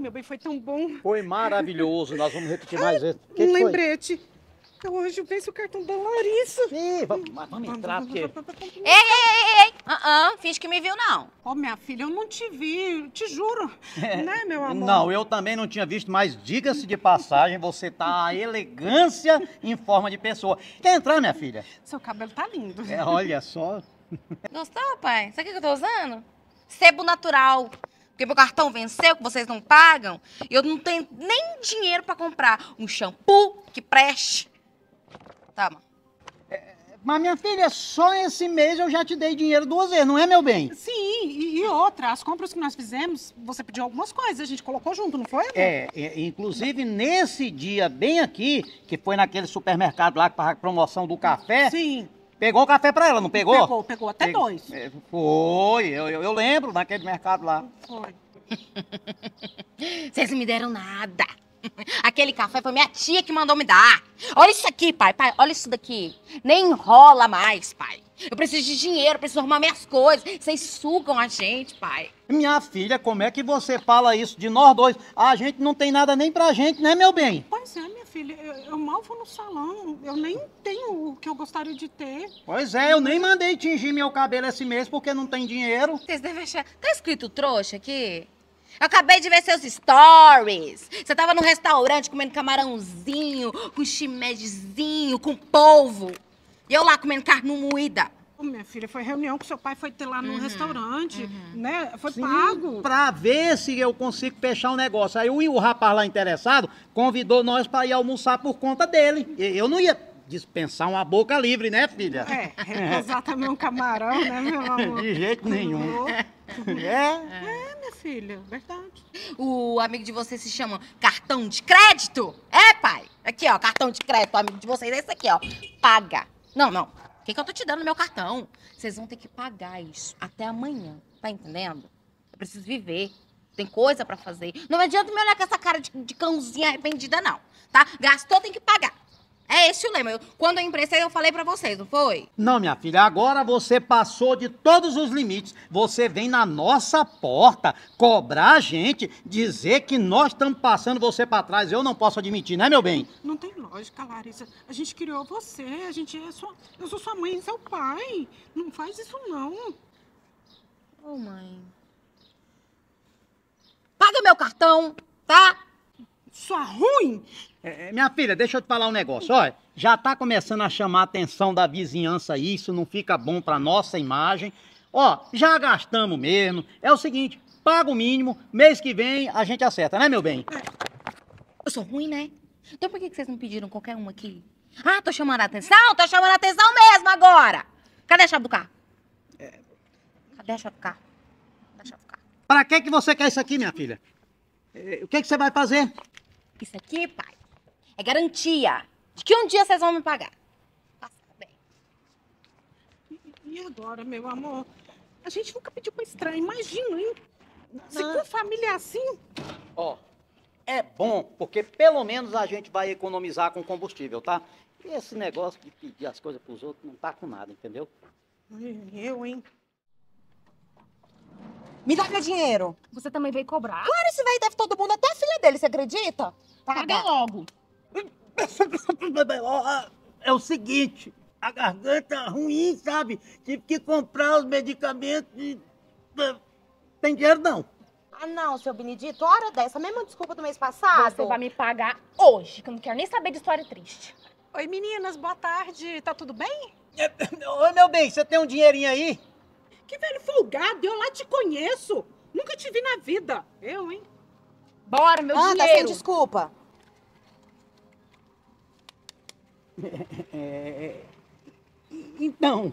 meu bem, foi tão bom. Foi maravilhoso, nós vamos repetir mais vezes. Que um que lembrete. Foi? Hoje eu penso o cartão da Larissa. Sim, vamos, vamos entrar, porque... Ei, ei, ei, ei. Uh -uh, finge que me viu, não. Ô, oh, minha filha, eu não te vi, te juro. É. Né, meu amor? Não, eu também não tinha visto, mas diga-se de passagem, você tá a elegância em forma de pessoa. Quer entrar, minha filha? Seu cabelo tá lindo. É, olha só. Gostou, pai? Sabe o que eu tô usando? Sebo natural. Porque meu cartão venceu, que vocês não pagam, e eu não tenho nem dinheiro para comprar um shampoo que preste. Tá, mano? É, mas, minha filha, só esse mês eu já te dei dinheiro duas vezes, não é, meu bem? Sim, e, e outra, as compras que nós fizemos, você pediu algumas coisas, a gente colocou junto, não foi? Amor? É, é, inclusive nesse dia bem aqui, que foi naquele supermercado lá para a promoção do café. Sim. Pegou o café pra ela, não pegou? Pegou, pegou até Pe... dois. É, foi, eu, eu, eu lembro naquele mercado lá. Foi. Vocês não me deram nada. Aquele café foi minha tia que mandou me dar. Olha isso aqui, pai. Pai, olha isso daqui. Nem rola mais, pai. Eu preciso de dinheiro, preciso arrumar minhas coisas. Vocês sugam a gente, pai. Minha filha, como é que você fala isso de nós dois? A gente não tem nada nem pra gente, né, meu bem? Pois é, filha eu, eu, mal vou no salão. Eu nem tenho o que eu gostaria de ter. Pois é, eu nem mandei tingir meu cabelo esse mês porque não tem dinheiro. Vocês devem achar. Tá escrito trouxa aqui? Eu acabei de ver seus stories. Você tava num restaurante comendo camarãozinho, com chimedezinho, com polvo. E eu lá comendo carne moída minha filha, foi reunião que seu pai foi ter lá no uhum, restaurante, uhum. né? Foi Sim, pago. Pra ver se eu consigo fechar o um negócio. Aí o, o rapaz lá interessado convidou nós para ir almoçar por conta dele. Eu não ia dispensar uma boca livre, né, filha? É, recusar é também um camarão, né, meu amor? De jeito uhum. nenhum. É? é? É, minha filha, verdade. O amigo de vocês se chama cartão de crédito? É, pai? Aqui, ó, cartão de crédito, amigo de vocês é esse aqui, ó. Paga. Não, não que, que eu tô te dando meu cartão? Vocês vão ter que pagar isso até amanhã, tá entendendo? Eu preciso viver. Tem coisa para fazer. Não adianta me olhar com essa cara de, de cãozinha arrependida, não. Tá? Gastou, tem que pagar. É esse o lema. Eu, quando eu emprestei, eu falei para vocês, não foi? Não, minha filha, agora você passou de todos os limites. Você vem na nossa porta cobrar a gente, dizer que nós estamos passando você para trás. Eu não posso admitir, né, meu bem? Não tem lógica, Larissa. A gente criou você, a gente é sua... Eu sou sua mãe e seu pai. Não faz isso, não. Ô, oh, mãe. Paga meu cartão, tá? Sua ruim? É, é, minha filha, deixa eu te falar um negócio. Olha, já tá começando a chamar a atenção da vizinhança isso, não fica bom pra nossa imagem. Ó, já gastamos mesmo. É o seguinte, paga o mínimo, mês que vem a gente acerta, né, meu bem? É. Eu sou ruim, né? Então por que vocês não pediram qualquer um aqui? Ah, tô chamando a atenção? Tô chamando a atenção mesmo agora! Cadê a chave do carro? É... Cadê a chave do carro? Cadê a chave do carro? Pra que, você quer isso aqui, minha filha? É, o que, você vai fazer? Isso aqui, pai, é garantia de que um dia vocês vão me pagar. Tá bem. E agora, meu amor? A gente nunca pediu pra estranho, imagina, hein? Se com família é assim. Ó, oh é bom, porque pelo menos a gente vai economizar com combustível, tá? E esse negócio de pedir as coisas para os outros não tá com nada, entendeu? Eu, hein? Me dá meu dinheiro. Você também veio cobrar? Claro, esse velho deve todo mundo, até a filha dele, você acredita? Tá Paga, logo. É o seguinte, a garganta ruim, sabe? Tive que comprar os medicamentos e... Eh, tem dinheiro não. Ah, não, seu Benedito, hora dessa. Mesma desculpa do mês passado. Você vai me pagar hoje, que eu não quero nem saber de história triste. Oi, meninas, boa tarde. Tá tudo bem? Ô, meu bem, você tem um dinheirinho aí? Que velho folgado, eu lá te conheço. Nunca te vi na vida. Eu, hein? Bora, meu Anda, dinheiro. Anda, sem desculpa. É, é, é. então,